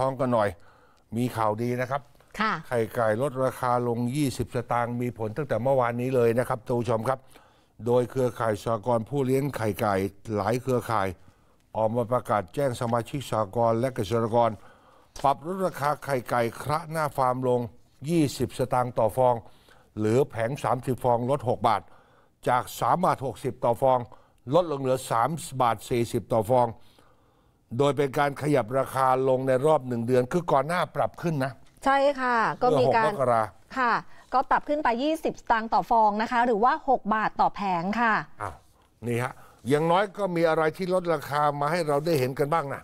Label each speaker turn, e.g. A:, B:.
A: ท้องกันหน่อย มีข่าวดีนะครับไข่ไก่ลดราคาลง 20 สตางค์ มีผลตั้งแต่เมื่อวานนี้เลยนะครับท่านผู้ชมครับ โดยเครือข่ายสากลผู้เลี้ยงไข่ไก่หลายเครือข่าย ออกมาประกาศแจ้งสมาชิกสากลและเกษตรกร ปรับลดราคาไข่ไก่คระหน้าฟาร์มลง 20 สตางค์ต่อฟอง หรือแผง 30 ฟองลด 6 บาท จาก 3 บาท 60 ต่อฟอง ลดลงเหลือ 3 บาท 40 ต่อฟองโดยเป็นการขยับราคาลงในรอบหนึ่งเดือนคือก่อนหน้าปรับขึ้นนะ
B: ใช่ค่ะก็มีการเมื่อกราค่ะ ก็ปรับขึ้นไป 20 สตางค์ต่อฟองนะคะ หรือว่า 6 บาทต่อแผงค่ะ
A: อ้าวนี่ฮะอย่างน้อยก็มีอะไรที่ลดราคามาให้เราได้เห็นกันบ้างนะ